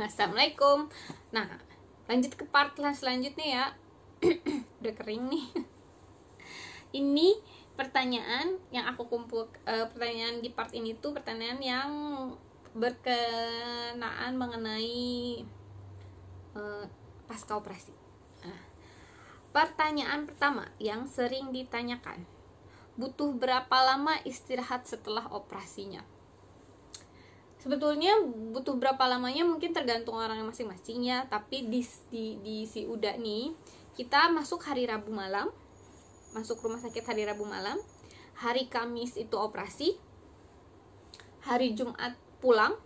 assalamualaikum nah lanjut ke part selanjutnya ya udah kering nih ini pertanyaan yang aku kumpul uh, pertanyaan di part ini tuh pertanyaan yang berkenaan mengenai uh, pasca operasi. Nah, pertanyaan pertama yang sering ditanyakan, butuh berapa lama istirahat setelah operasinya? sebetulnya butuh berapa lamanya mungkin tergantung orang yang masing-masingnya tapi di, di di si Uda nih kita masuk hari Rabu malam masuk rumah sakit hari Rabu malam hari Kamis itu operasi hari Jumat pulang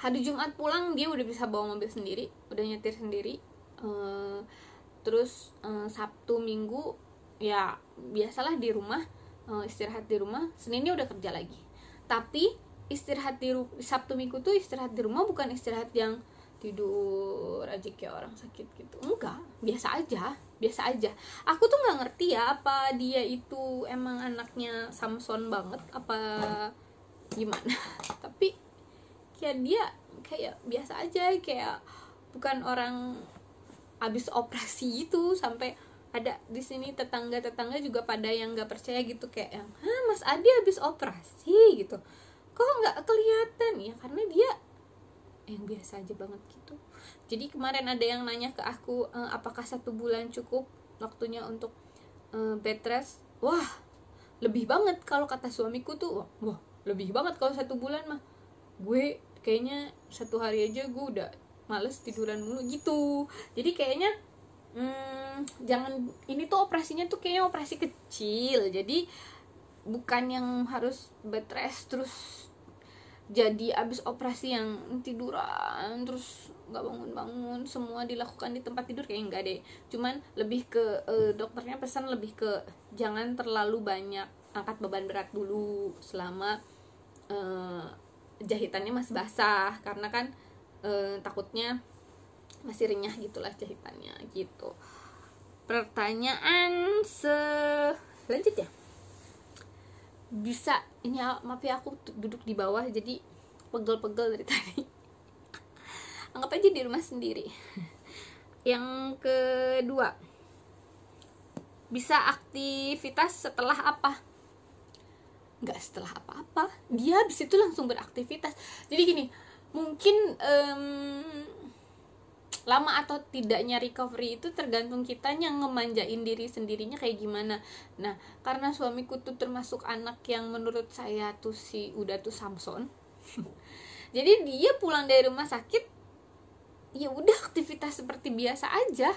hari Jumat pulang dia udah bisa bawa mobil sendiri udah nyetir sendiri eh, terus eh, Sabtu Minggu ya biasalah di rumah eh, istirahat di rumah Seninnya udah kerja lagi tapi istirahat di Sabtu Minggu tuh istirahat di rumah bukan istirahat yang tidur aja kayak orang sakit gitu enggak biasa aja biasa aja aku tuh nggak ngerti ya apa dia itu emang anaknya Samson banget apa gimana tapi kayak dia kayak biasa aja kayak bukan orang abis operasi itu sampai ada di sini tetangga tetangga juga pada yang nggak percaya gitu kayak yang hah Mas Adi abis operasi gitu kok nggak kelihatan ya karena dia yang biasa aja banget gitu jadi kemarin ada yang nanya ke aku e, apakah satu bulan cukup waktunya untuk e, bed rest wah lebih banget kalau kata suamiku tuh wah, wah lebih banget kalau satu bulan mah gue kayaknya satu hari aja gue udah males tiduran mulu gitu jadi kayaknya hmm, jangan ini tuh operasinya tuh kayaknya operasi kecil jadi bukan yang harus bed rest terus jadi abis operasi yang tiduran terus nggak bangun-bangun semua dilakukan di tempat tidur kayak enggak deh cuman lebih ke eh, dokternya pesan lebih ke jangan terlalu banyak angkat beban berat dulu selama eh, jahitannya masih basah karena kan eh, takutnya masih renyah gitulah jahitannya gitu pertanyaan selanjutnya bisa ini ya, maaf ya aku duduk di bawah jadi pegel-pegel dari tadi anggap aja di rumah sendiri yang kedua bisa aktivitas setelah apa nggak setelah apa-apa dia habis itu langsung beraktivitas jadi gini mungkin um, lama atau tidaknya recovery itu tergantung kita kitanya ngemanjain diri sendirinya kayak gimana nah karena suamiku tuh termasuk anak yang menurut saya tuh si udah tuh Samson jadi dia pulang dari rumah sakit ya udah aktivitas seperti biasa aja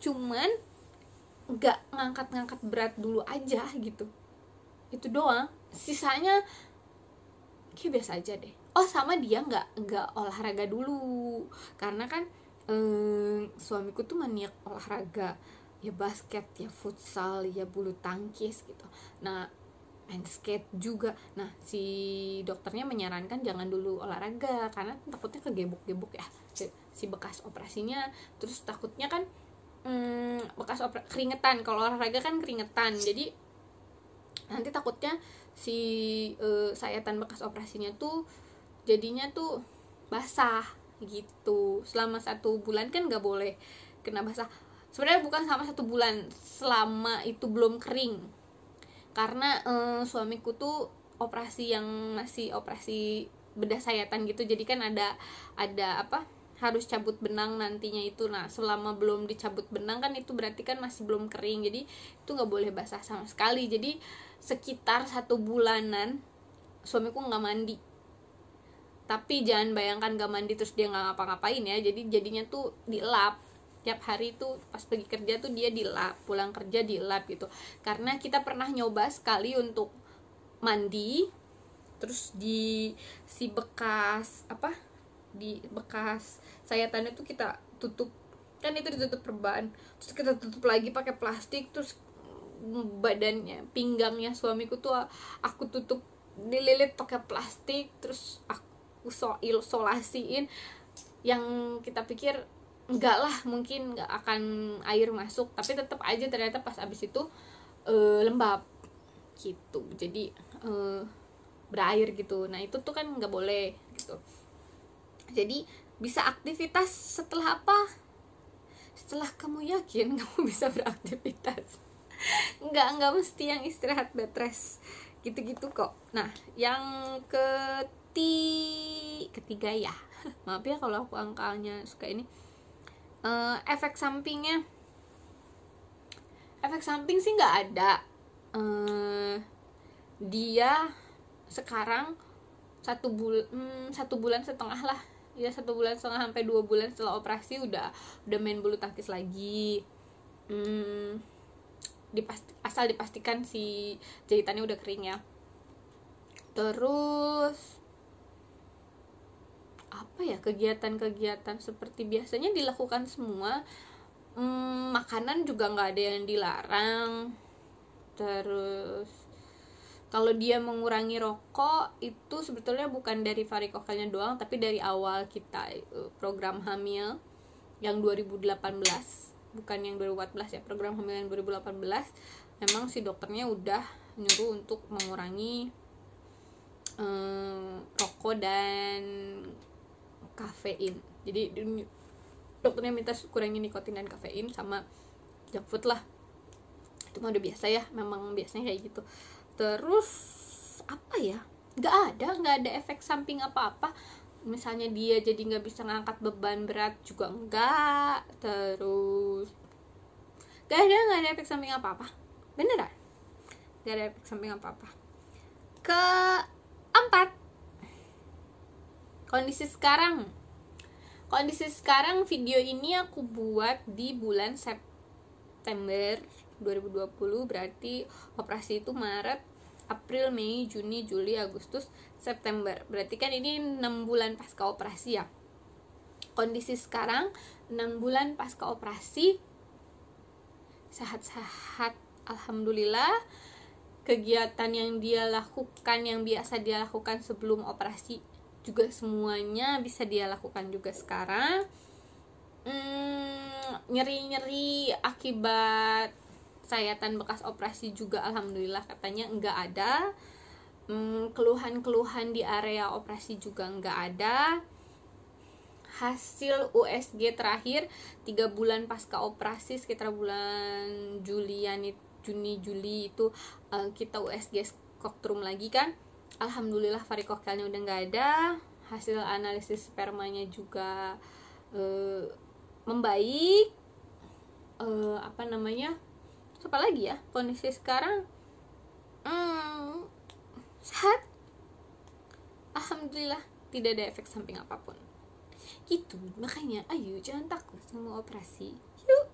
cuman nggak ngangkat-ngangkat berat dulu aja gitu itu doang sisanya kayak biasa aja deh oh sama dia nggak nggak olahraga dulu karena kan um, suamiku tuh maniak olahraga ya basket ya futsal ya bulu tangkis gitu nah main skate juga nah si dokternya menyarankan jangan dulu olahraga karena takutnya kegebuk-gebuk ya si bekas operasinya terus takutnya kan um, bekas opera keringetan kalau olahraga kan keringetan jadi nanti takutnya si uh, sayatan bekas operasinya tuh jadinya tuh basah gitu selama satu bulan kan nggak boleh kena basah sebenarnya bukan sama satu bulan selama itu belum kering karena eh, suamiku tuh operasi yang masih operasi bedah sayatan gitu jadi kan ada ada apa harus cabut benang nantinya itu nah selama belum dicabut benang kan itu berarti kan masih belum kering jadi itu nggak boleh basah sama sekali jadi sekitar satu bulanan suamiku nggak mandi tapi jangan bayangkan gak mandi terus dia nggak ngapa-ngapain ya jadi jadinya tuh dilap tiap hari tuh pas pergi kerja tuh dia dilap pulang kerja dilap gitu karena kita pernah nyoba sekali untuk mandi terus di si bekas apa di bekas sayatannya tuh kita tutup kan itu ditutup perban terus kita tutup lagi pakai plastik terus badannya pinggangnya suamiku tuh aku tutup dililit pakai plastik terus aku aku isolasiin yang kita pikir enggak lah mungkin enggak akan air masuk tapi tetap aja ternyata pas abis itu e, lembab gitu jadi e, berair gitu nah itu tuh kan nggak boleh gitu jadi bisa aktivitas setelah apa setelah kamu yakin kamu bisa beraktivitas nggak nggak mesti yang istirahat bed gitu-gitu kok nah yang ke keti ketiga ya maaf ya kalau aku angkanya suka ini uh, efek sampingnya efek samping sih nggak ada uh, dia sekarang satu bulan hmm, satu bulan setengah lah ya satu bulan setengah sampai dua bulan setelah operasi udah udah main bulu tangkis lagi hmm, dipasti, asal dipastikan si jahitannya udah kering ya terus apa ya kegiatan-kegiatan seperti biasanya dilakukan semua hmm, makanan juga nggak ada yang dilarang terus kalau dia mengurangi rokok itu sebetulnya bukan dari varikokalnya doang tapi dari awal kita eh, program hamil yang 2018 bukan yang 2014 ya program hamil yang 2018 memang si dokternya udah nyuruh untuk mengurangi um, rokok dan kafein jadi dokternya minta kurangi nikotin dan kafein sama junk food lah itu mah udah biasa ya memang biasanya kayak gitu terus apa ya nggak ada nggak ada efek samping apa-apa misalnya dia jadi nggak bisa ngangkat beban berat juga enggak terus gak ada gak ada efek samping apa apa beneran gak ada efek samping apa apa ke kondisi sekarang kondisi sekarang video ini aku buat di bulan September 2020 berarti operasi itu Maret April, Mei, Juni, Juli, Agustus, September. Berarti kan ini 6 bulan pasca operasi ya. Kondisi sekarang 6 bulan pasca operasi sehat-sehat alhamdulillah. Kegiatan yang dia lakukan yang biasa dia lakukan sebelum operasi juga semuanya bisa dia lakukan juga sekarang nyeri hmm, nyeri-nyeri akibat sayatan bekas operasi juga alhamdulillah katanya nggak ada keluhan hmm, keluhan-keluhan di area operasi juga nggak ada hasil USG terakhir tiga bulan pasca operasi sekitar bulan Juli ya, Juni Juli itu eh, kita USG koktrum lagi kan alhamdulillah varikokelnya udah nggak ada hasil analisis spermanya juga e, membaik e, apa namanya apa lagi ya kondisi sekarang hmm, sehat alhamdulillah tidak ada efek samping apapun gitu makanya ayo jangan takut sama operasi yuk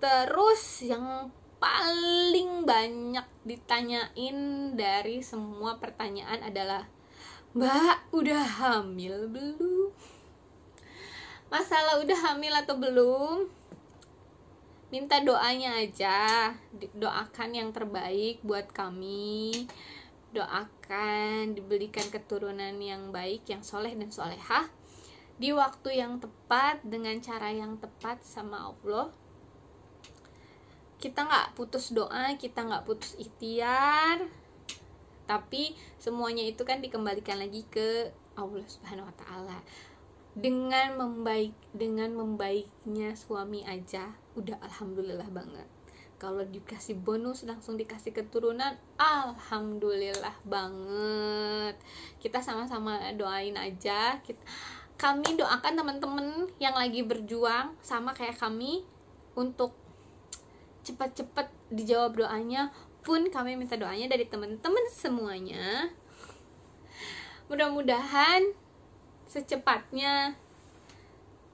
terus yang paling banyak ditanyain dari semua pertanyaan adalah Mbak udah hamil belum? Masalah udah hamil atau belum? Minta doanya aja Doakan yang terbaik buat kami Doakan diberikan keturunan yang baik, yang soleh dan solehah Di waktu yang tepat, dengan cara yang tepat sama Allah kita nggak putus doa kita nggak putus ikhtiar tapi semuanya itu kan dikembalikan lagi ke Allah Subhanahu Wa Taala dengan membaik dengan membaiknya suami aja udah alhamdulillah banget kalau dikasih bonus langsung dikasih keturunan alhamdulillah banget kita sama-sama doain aja kita kami doakan teman-teman yang lagi berjuang sama kayak kami untuk cepat-cepat dijawab doanya pun kami minta doanya dari teman-teman semuanya mudah-mudahan secepatnya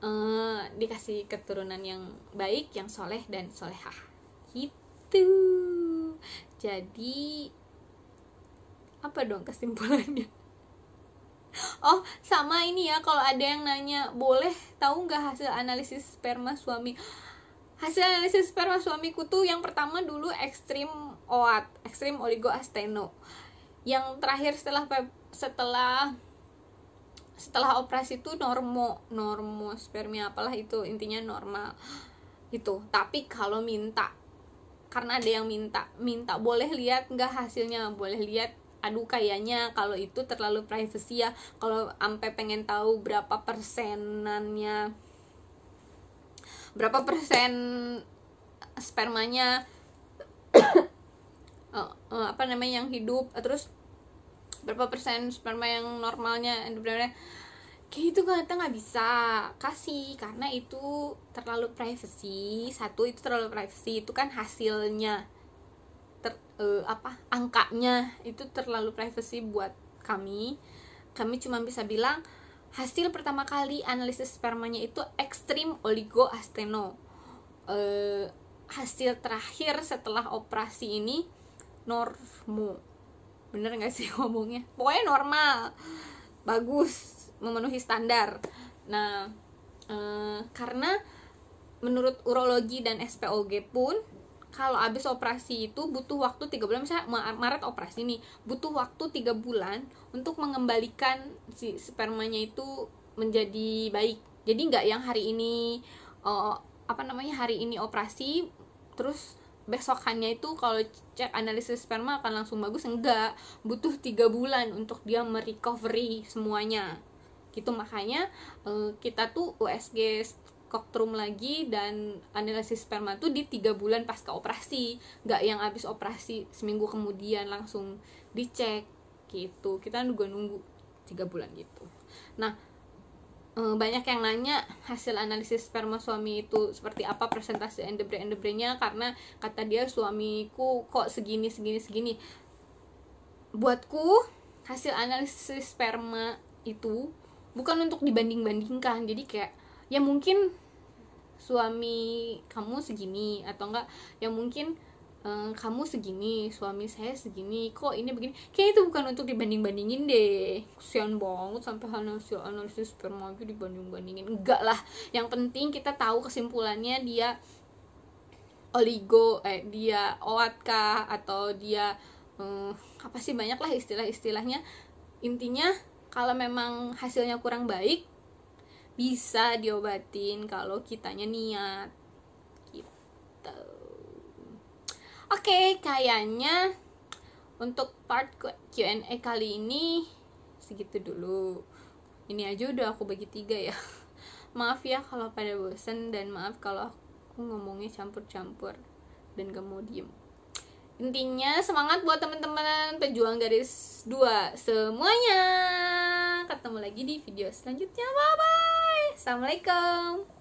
uh, dikasih keturunan yang baik yang soleh dan solehah gitu jadi apa dong kesimpulannya Oh, sama ini ya kalau ada yang nanya, boleh tahu nggak hasil analisis sperma suami? hasil analisis sperma suamiku tuh yang pertama dulu ekstrim OAT ekstrim oligoasteno yang terakhir setelah setelah setelah operasi itu normo normo sperma apalah itu intinya normal itu tapi kalau minta karena ada yang minta minta boleh lihat nggak hasilnya boleh lihat aduh kayaknya kalau itu terlalu privacy ya kalau ampe pengen tahu berapa persenannya berapa persen spermanya uh, uh, apa namanya yang hidup uh, terus berapa persen sperma yang normalnya sebenarnya kayak itu kita nggak bisa kasih karena itu terlalu privacy satu itu terlalu privacy itu kan hasilnya ter uh, apa angkanya itu terlalu privacy buat kami kami cuma bisa bilang hasil pertama kali analisis spermanya itu ekstrim oligoasteno e, hasil terakhir setelah operasi ini normo bener nggak sih ngomongnya pokoknya normal bagus memenuhi standar nah e, karena menurut urologi dan SPOG pun kalau habis operasi itu butuh waktu tiga bulan misalnya Maret operasi nih butuh waktu tiga bulan untuk mengembalikan si spermanya itu menjadi baik jadi nggak yang hari ini uh, apa namanya hari ini operasi terus besokannya itu kalau cek analisis sperma akan langsung bagus enggak butuh tiga bulan untuk dia merecovery semuanya gitu makanya uh, kita tuh USG koktrum lagi dan analisis sperma tuh di tiga bulan pasca operasi nggak yang abis operasi seminggu kemudian langsung dicek gitu kita nunggu nunggu tiga bulan gitu nah eh, banyak yang nanya hasil analisis sperma suami itu seperti apa presentasi endebre endebrenya karena kata dia suamiku kok segini segini segini buatku hasil analisis sperma itu bukan untuk dibanding bandingkan jadi kayak ya mungkin suami kamu segini atau enggak yang mungkin um, kamu segini suami saya segini kok ini begini kayak itu bukan untuk dibanding bandingin deh kesian banget sampai hasil analisis sperma itu dibanding bandingin enggak lah yang penting kita tahu kesimpulannya dia oligo eh dia oat kah atau dia eh, apa sih banyak lah istilah-istilahnya intinya kalau memang hasilnya kurang baik bisa diobatin kalau kitanya niat gitu oke okay, kayaknya untuk part Q&A kali ini segitu dulu ini aja udah aku bagi tiga ya maaf ya kalau pada bosen dan maaf kalau aku ngomongnya campur-campur dan gak mau diem intinya semangat buat teman-teman pejuang garis dua semuanya ketemu lagi di video selanjutnya bye bye Assalamualaikum.